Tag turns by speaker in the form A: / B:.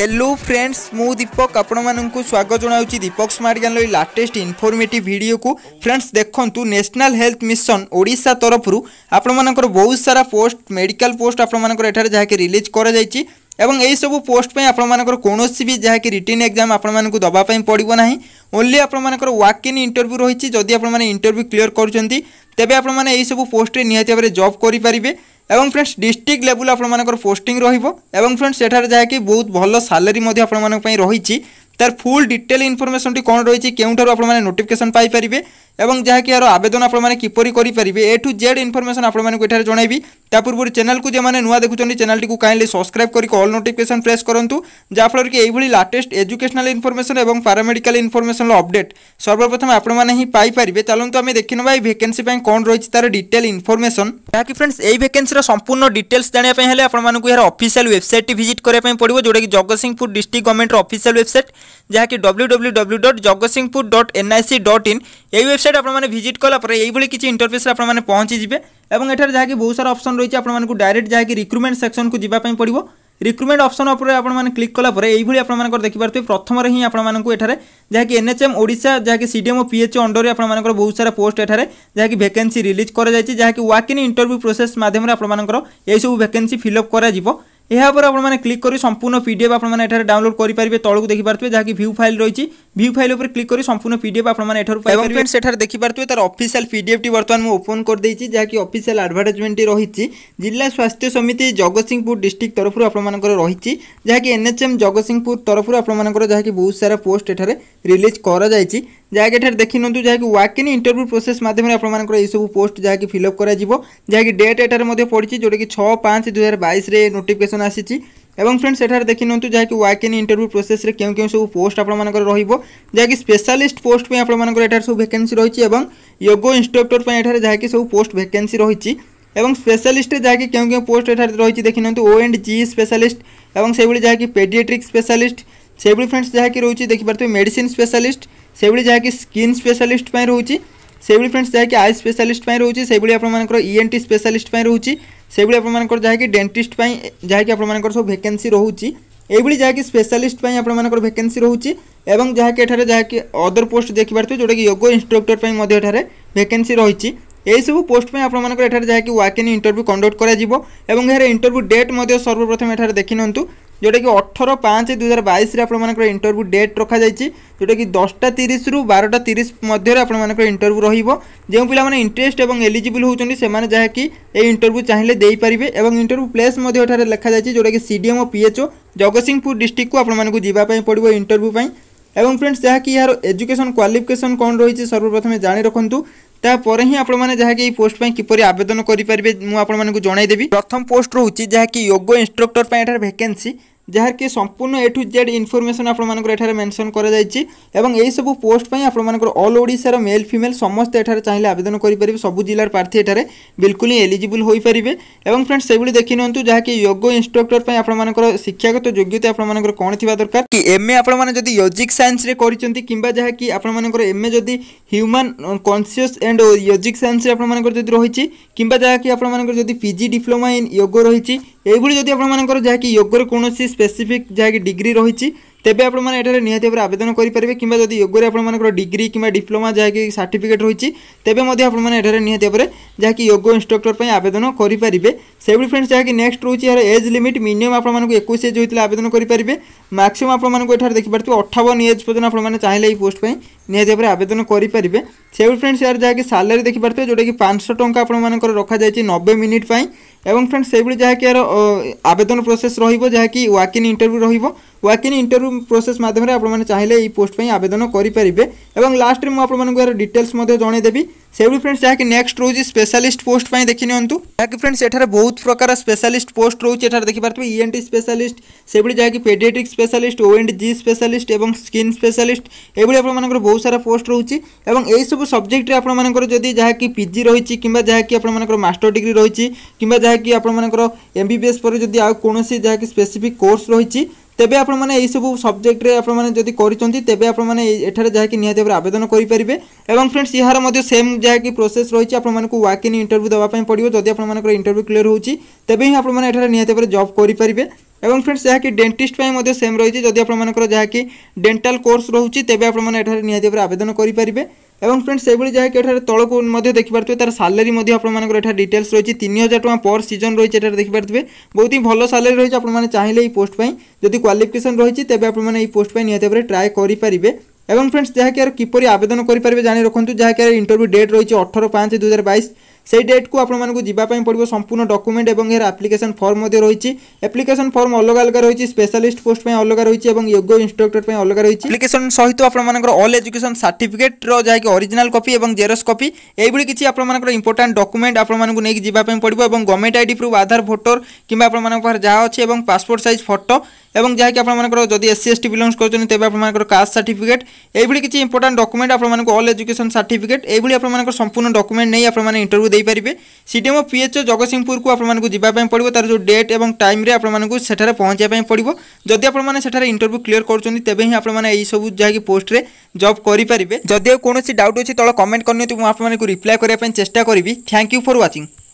A: hello friends मु दीपक आपण मूँ स्वागत जनावि दीपक स्मार्ट ज्ञान लाटेस्ट इनफर्मेट भिड को फ्रेंड्स देखूँ नेशनल हेल्थ मिशन ओडा तरफ आपण मर बहुत सारा पोस्ट मेडिकल पोस्ट आपर एठार जहाँकि रिलीज कर এবং এইসব পোস্ট পাই আপনার কৌশি বি যা রিটিন এক্সাম আপনার দেওয়া পড়ব না ওনলি আপনার ওয়াক ইন ইন্টরভিউ রয়েছে যদি আপনার ইন্টরভিউ ক্লিয়ার করছেন তেমনি আপনার এইসব পোস্টে নিহতি ভাবে জব করে এবং ফ্রেন্ডস ডিস্ট্রিক্ট লেভেল আপনার পোস্টিং রহব এবং ফ্রেন্ডস সেঠার যাকি বহু ভালো স্যালারি আপনার রয়েছে তার ফুল ডিটেল ইনফরমেশনটি কোণ রয়েছে কেউঠার আপনার নোটিফিকেসন পাইপারে এবং যাহাকি এর আবেদন আপনার কিপর করে পারে এ টু জেড ইনফরমেসন আপনার এখানে জনাইবি তা পূর্ব চ্যানেলকে যে নূয়া দেখুম চ্যানেলটি কাইন্ডলি সবসক্রাইব করি অল নোটিফিকেসন প্রেস করতু যাফলের কি এইভাবে লাটেস্ট এজুকেশনাল ইনফরমেসন এবং প্যারামেডিকাল ইনফরমেসন অপডেট সর্বপ্রথমে আপনার হি পাইপারে চলতু আমি দেখি নেবা এই ভ্যাকেন্সি কম রয়েছে তার ডিটেল ইনফরমেসন যাকি ফ্রেন্ডস এই ভ্যাকেন্সির সম্পূর্ণ ডিটেলস জাঁয়া হলে আপনার এর অফিসিয়াল ওয়েবসাইটটি ভিজিট করা পড়ব যেটা কি জগৎসিংহপুর ডিস্ট্রিক্ট গভর্নমেন্টর অফিসিয়াল ওয়েবসাইট যাকি W W W dot Jagatsinghpur dot NIC dot in এই ওয়েবসাইট আপন মানে ভিজিট কলার পরে এই ভি কিছু ইন্টারফেস আপন মানে পনজিবে এবং এঠার যা কি বহুত সারা অপশন রইছে আপন মানে কো ডাইরেক্ট যা কি রিক্রুটমেন্ট সেকশন কো জিবা পই পড়িবো রিক্রুটমেন্ট অপশন অপর আপন মানে ক্লিক কলার পরে এই ভি আপন মানে দেখি পারতে প্রথম রেহি আপন মানে কো এঠারে যা কি এনএইচএম ওড়িশা যা কি সিডিএম ও পিএইচএ আন্ডারে আপন মানে কো বহুত সারা পোস্ট এঠারে যা কি ভ্যাকেন্সি রিলিজ করা যায় যা কি ওয়াক ইন ইন্টারভিউ প্রসেস মাধ্যমে আপন মানে কো এই সব ভ্যাকেন্সি ফিল আপ করা জিবে ଏହାପରେ ଆପଣମାନେ କ୍ଲିକ୍ କରି ସମ୍ପୂର୍ଣ୍ଣ ପି ଡି ଏଫ୍ ଆପଣମାନେ ଏଠାରେ ଡାଉନଲୋଡ୍ କରିପାରିବେ ତଳକୁ ଦେଖିପାରୁଥିବେ ଯାହାକି ଭ୍ୟୁ ଫାଇଲ୍ ରହିଛି ଭ୍ୟୁ ଫାଇଲ୍ ଉପରେ କ୍ଲିକ୍ କରି ସମ୍ପୂର୍ଣ୍ଣ ପି ଡି ଏଫ୍ ଆପଣମାନେ ଏଠାରୁ ପାଇପାରିବେ ସେଠାରେ ଦେଖିପାରୁଥିବେ ତାର ଅଫିସିଆଲ୍ ପି ଡି ଏଫ୍ଟି ବର୍ତ୍ତମାନ ମୁଁ ଓପନ୍ କରିଦେଇଛି ଯାହାକି ଅଫିସିଆଲ୍ ଆଡ଼ଭର୍ଟାଇଜମେଣ୍ଟଟି ରହିଛି ଜିଲ୍ଲା ସ୍ୱାସ୍ଥ୍ୟ ସମିତି ଜଗତସିଂହପୁର ଡିଷ୍ଟ୍ରିକ୍ଟ ତରଫରୁ ଆପଣମାନଙ୍କର ରହିଛି ଯାହାକି ଏନ୍ଏଚ୍ଏମ୍ ଜଗତସିଂହପୁର ତରଫରୁ ଆପଣମାନଙ୍କର ଯାହାକି ବହୁତ ସାରା ପୋଷ୍ଟ ଏଠାରେ ରିଲିଜ୍ କରାଯାଇଛି ଯାହାକି ଏଠାରେ ଦେଖିନିଅନ୍ତୁ ଯାହାକି ୱାକିଂ ଇଣ୍ଟରଭ୍ୟୁ ପ୍ରୋସେସ୍ ମାଧ୍ୟମରେ ଆପଣମାନଙ୍କର ଏହିସବୁ ପୋଷ୍ଟ ଯାହାକି ଫିଲ୍ଅପ୍ କରାଯିବ ଯାହାକି ଡେଟ୍ ଏଠାରେ ମଧ୍ୟ ପଡ଼ିଛି ଯେଉଁଟାକି ଛଅ ପାଞ୍ଚ ଦୁଇହଜାର ବାଇଶରେ ନୋଟିଫିକେସନ୍ ଆସିଛି এবং ফ্রেন্ডস এটার দেখে নিহত যা কি ওয়াক ইন ইন্টরভিউ প্রোসেসে কেউ কেউ সব পোস্ট আপনার রহব যা কি স্পেশালিস্ট পোস্ট আপনার এটার সব ভ্যাকেন্সি রয়েছে এবং যোগ ইনস্ট্রক্টর এটার যা কি সব পোস্ট ভ্যাকেন্সি রয়েছে এবং স্পেশালিস্টে যা কি কেউ কেউ পোস্ট এটার রয়েছে দেখে নিহত ও এন্ড জি স্পেশালিস্ট এবং সেইভাবে যা কি পেডিয়াট্রিক স্পেশালিস্ট সেইভাবে ফ্রেন্ডস যা কি রয়েছে দেখিপারে মেডিসিন স্পেশালিস্ট से भाई स्किन स्पेशलीस्ट रोचे से भाई फ्रेंड्स जहाँकि आई स्पेशलीस्ट रोचे से भाई आपर इएन टी स्पेशलीस्ट रोचे से भाई आपर जहाँकि डेन्टिस्ट जहाँकि सब भेके रोचे एभली जहाँकि स्पेशलीस्ट आपर भेके रोचे और जहाँकि अदर पोस्ट देखिपे जोटा कि योग इनस्ट्रक्टर पर भेके रही ଏହିସବୁ ପୋଷ୍ଟ ପାଇଁ ଆପଣମାନଙ୍କର ଏଠାରେ ଯାହାକି ୱାକ୍ ଇନ୍ ଇଣ୍ଟରଭ୍ୟୁ କଣ୍ଡକ୍ଟ କରାଯିବ ଏବଂ ଏହାର ଇଣ୍ଟରଭ୍ୟୁ ଡେଟ୍ ମଧ୍ୟ ସର୍ବପ୍ରଥମେ ଏଠାରେ ଦେଖିନିଅନ୍ତୁ ଯେଉଁଟାକି ଅଠର ପାଞ୍ଚ ଦୁଇହଜାର ବାଇଶରେ ଆପଣମାନଙ୍କର ଇଣ୍ଟରଭ୍ୟୁ ଡେଟ୍ ରଖାଯାଇଛି ଯେଉଁଟାକି ଦଶଟା ତିରିଶରୁ ବାରଟା ତିରିଶ ମଧ୍ୟରେ ଆପଣମାନଙ୍କର ଇଣ୍ଟରଭ୍ୟୁ ରହିବ ଯେଉଁ ପିଲାମାନେ ଇଣ୍ଟରେଷ୍ଟ ଏବଂ ଏଲିଜିବୁଲ୍ ହେଉଛନ୍ତି ସେମାନେ ଯାହାକି ଏହି ଇଣ୍ଟରଭ୍ୟୁ ଚାହିଁଲେ ଦେଇପାରିବେ ଏବଂ ଇଣ୍ଟରଭ୍ୟୁ ପ୍ଲେସ୍ ମଧ୍ୟ ଏଠାରେ ଲେଖାଯାଇଛି ଯେଉଁଟାକି C D M O P H O Jagatsinghpur ଡିଷ୍ଟ୍ରିକ୍ଟକୁ ଆପଣମାନଙ୍କୁ ଯିବା ପାଇଁ ପଡ଼ିବ ଇଣ୍ଟରଭ୍ୟୁ ପାଇଁ এবং ফ্রেন্ডস যাকি ইয়ার এজুকেশন কোয়ালিফিকেশন কোণ রয়েছে সর্বপ্রথমে জানি রাখতু তাপরে হি আপনার যাকে এই পোস্ট কিপরি আবেদন করে পারে মু আপনার জনাইদেবি প্রথম পোস্ট রয়েছে যাকি যোগ ইনস্ট্রক্টর এটার ভ্যাকেন্সি ଯାହାକି ସମ୍ପୂର୍ଣ୍ଣ ଏ ଟୁ ଜେଡ୍ ଇନଫର୍ମେସନ୍ ଆପଣମାନଙ୍କର ଏଠାରେ ମେନ୍ସନ୍ କରାଯାଇଛି ଏବଂ ଏହିସବୁ ପୋଷ୍ଟ ପାଇଁ ଆପଣମାନଙ୍କର ଅଲ୍ ଓଡ଼ିଶାର ମେଲ୍ ଫିମେଲ୍ ସମସ୍ତେ ଏଠାରେ ଚାହିଁଲେ ଆବେଦନ କରିପାରିବେ ସବୁ ଜିଲ୍ଲାର ପ୍ରାର୍ଥୀ ଏଠାରେ ବିଲକୁଲ ହିଁ ଏଲିଜିବୁଲ୍ ହୋଇପାରିବେ ଏବଂ ଫ୍ରେଣ୍ଡସ୍ ସେଭଳି ଦେଖି ନିଅନ୍ତୁ ଯାହାକି ଯୋଗ ଇନ୍ଷ୍ଟ୍ରକ୍ଟର ପାଇଁ ଆପଣମାନଙ୍କର ଶିକ୍ଷାଗତ ଯୋଗ୍ୟତା ଆପଣମାନଙ୍କର କ'ଣ ଥିବା ଦରକାର କି ଏମ୍ଏ ଆପଣମାନେ ଯଦି ୟୋଜିକ୍ ସାଇନ୍ସରେ କରିଛନ୍ତି କିମ୍ବା ଯାହାକି ଆପଣମାନଙ୍କର ଏମ୍ଏ ଯଦି ହ୍ୟୁମାନ୍ କନସିୟସ୍ ଆଣ୍ଡ ୟୋଜିକ୍ ସାଇନ୍ସରେ ଆପଣମାନଙ୍କର ଯଦି ରହିଛି କିମ୍ବା ଯାହାକି ଆପଣମାନଙ୍କର ଯଦି ପିଜି ଡିପ୍ଲୋମା ଇନ୍ ୟୋଗ ରହିଛି ଏଇଭଳି ଯଦି ଆପଣମାନଙ୍କର ଯାହାକି ୟୋଗର କୌଣସି স্পেসিফিক ଯାହାକି ଡିଗ୍ରୀ ରହିଛି ତେବେ ଆପଣମାନେ ଏଠାରେ ନିହାତି ଭାବରେ ଆବେଦନ କରିପାରିବେ କିମ୍ବା ଯଦି ଯୋଗରେ ଆପଣମାନଙ୍କର ଡିଗ୍ରୀ କିମ୍ବା ଡିପ୍ଲୋମା ଯାହାକି ସାର୍ଟିଫିକେଟ୍ ରହିଛି ତେବେ ମଧ୍ୟ ଆପଣମାନେ ଏଠାରେ ନିହାତି ଭାବରେ ଯାହାକି ଯୋଗ ଇନ୍ଷ୍ଟ୍ରକ୍ଟର ପାଇଁ ଆବେଦନ କରିପାରିବେ ସେଭଳି ଫ୍ରେଣ୍ଡସ୍ ଯାହାକି ନେକ୍ସଟ ରହୁଛି ଏହାର ଏଜ୍ ଲିମିଟ୍ ମିନିମମ୍ ଆପଣମାନଙ୍କୁ ଏକୋଇଶ ଏଜ୍ ହୋଇଥିଲେ ଆବେଦନ କରିପାରିବେ ମ୍ୟାକ୍ସିମମ୍ ଆପଣମାନଙ୍କୁ ଏଠାରେ ଦେଖିପାରୁଥିବେ ଅଠାବନ ଏଜ୍ ପର୍ଯ୍ୟନ୍ତ ଆପଣମାନେ ଚାହିଁଲେ ଏହି ପୋଷ୍ଟ ପାଇଁ ନିହାତି ଭାବରେ ଆବେଦନ କରିପାରିବେ ସେଭଳି ଫ୍ରେଣ୍ଡସ୍ ଏହାର ଯାହାକି ସାଲାରୀ ଦେଖିପାରୁଥିବେ ଯେଉଁଟାକି ପାଞ୍ଚଶହ ଟଙ୍କା ଆପଣମାନଙ୍କର ରଖାଯାଇଛି ନବେ ମିନିଟ୍ ପାଇଁ এবং ফ্রেন্ডস সেইভাবে যাকি আর আবেদন প্রোসেস রহব যাকি ওয়াক ইন ইন্টরভিউ রহব ୱାକ୍ ଇନ୍ ଇଣ୍ଟରଭ୍ୟୁ ପ୍ରୋସେସ୍ ମାଧ୍ୟମରେ ଆପଣମାନେ ଚାହିଁଲେ ଏହି ପୋଷ୍ଟ ପାଇଁ ଆବେଦନ କରିପାରିବେ ଏବଂ ଲାଷ୍ଟରେ ମୁଁ ଆପଣମାନଙ୍କୁ ଏହାର ଡିଟେଲ୍ସ ମଧ୍ୟ ଜଣାଇଦେବି ସେଇଠୁ ଫ୍ରେଣ୍ଡସ୍ ଯାହାକି ନେକ୍ସଟ ରହୁଛି ସ୍ପେଶାଲିଷ୍ଟ ପୋଷ୍ଟ ପାଇଁ ଦେଖିନିଅନ୍ତୁ ଯାହାକି ଫ୍ରେଣ୍ଡସ୍ ଏଠାରେ ବହୁତ ପ୍ରକାର ସ୍ପେଶାଲିଷ୍ଟ ପୋଷ୍ଟ ରହୁଛି ଏଠାରେ ଦେଖିପାରୁଥିବେ ଇ ଏନ୍ ଟି ସ୍ପେଶାଲିଷ୍ଟ ସେଭଳି ଯାହାକି paediatric specialist O and G specialist ଏବଂ ସ୍କିନ୍ ସ୍ପେଶାଲିଷ୍ଟ ଏଭଳି ଆପଣମାନଙ୍କର ବହୁତ ସାରା ପୋଷ୍ଟ ରହୁଛି ଏବଂ ଏହିସବୁ ସବଜେକ୍ଟରେ ଆପଣମାନଙ୍କର ଯଦି ଯାହାକି ପିଜି ରହିଛି କିମ୍ବା ଯାହାକି ଆପଣମାନଙ୍କର ମାଷ୍ଟର ଡିଗ୍ରୀ ରହିଛି କିମ୍ବା ଯାହାକି ଆପଣମାନଙ୍କର ଏମ୍ ବି ବି ଏସ୍ ପରେ ଯଦି ଆଉ କୌଣସି ଯାହାକି ସ୍ପେସିଫିକ୍ କୋର୍ସ ରହିଛି তেবে আপনার এইসব সবজেক্টে আপনার যদি করছেন তেবে আপনার এখানে যা নিহতি ভাবে আবেদন করে পারে এবং ফ্রেন্ডস ইয়ার মধ্যে সেম যা প্রোসেস রয়েছে আপনার ওয়াক ইন ইন্টরভিউ দেওয়া পড়ব যদি আপনার ইন্টরভিউ ক্লিয়ার হচ্ছে তেবে হি আপনার এখানে নিহতি ভাবে জব করে পারে এবং ফ্রেন্ডস যা ডেটিস্ট মধ্যে সেম রয়েছে যদি আপনার যা ডেন্টাল কোর্স রয়েছে তেবে আপনার এখানে নিহতি ভাবে আবেদন করে পারে এবং ফ্রেন্ডস সেইভাবে যাই এখানে তলক দেখিপারে তার সালারি আপনার এটা ডিটেলস রয়েছে তিন হাজার টাকা পর সিজন রয়েছে এটা দেখিপারে বহুত হি ভালো সালারি রয়েছে আপনার চাইলে এই পোস্ট যদি কোয়ালিফিকেসন রয়েছে তবে আপনার এই পোস্ট পাই নিহতি ভাবে ট্রাই করে পারে এবং ফ্রেন্ডস যাকে কিপর আবেদন করে পারে জাঁ রাখুন যাকে ইন্টারভিউ ডেট রয়েছে অঠর পাঁচ দু হাজার বাইশ সেই ডেট্কু আপনার যা পড়ব সম্পূর্ণ ডকুমেন্ট এবং এর আপ্লিকেসন ফর্ম রয়েছে আপ্লিকেসন ফর্ম অলগা অলগা রয়েছে স্পেশালিস্ট পোস্ট অলগা রয়েছে এবং যোগ ইনস্ট্রক্টর অলগা রয়েছে আপ্লিকেসন সহ আপনার অল এজুকেশন সার্টিফিকেটর যা অরিজিনাল কপি এবং জেরক্স কপি এইভাবে কিছু আপনার ইম্পর্টাট ডকুমেন্ট আপনার নিয়ে যা পড়ব এবং government ID proof Aadhaar voter কিংবা আপনার যা অছে এবং পাসপোর্ট সাইজ ফটো এবং যাকে আপনার যদি এসসি এস টি বিলংস করছেন তবে আপনার কাস্ট সার্টিফিকেট এইভাবে কিছু ইম্পর্টাট ডকুমেন্ট আপনার অল এজুকেশন সার্টিফিকেট এইভাবে আপনার সম্পূর্ণ ডকুমেন্ট নিয়ে আপনার ইন্টারভিউ দিয়ে সিডিএমও পিএচও জগতসিংহপুর আপনার যাওয়া পড়ব তার যে ডেট এবং টাইমে আপনার সেখানে পৌঁছাই পড়ব যদি আপনার সেখানে ইন্টারভিউ ক্লিয়ার করছেন তবে হি আপনার এইসব যাকি পোস্টে জব করে যদি কোণী ডাউট অনেক তলে কমেন্ট করনি আপনার রিপ্লাই করার চেষ্টা করি থ্যাংক ইউ ফর ওয়াচিং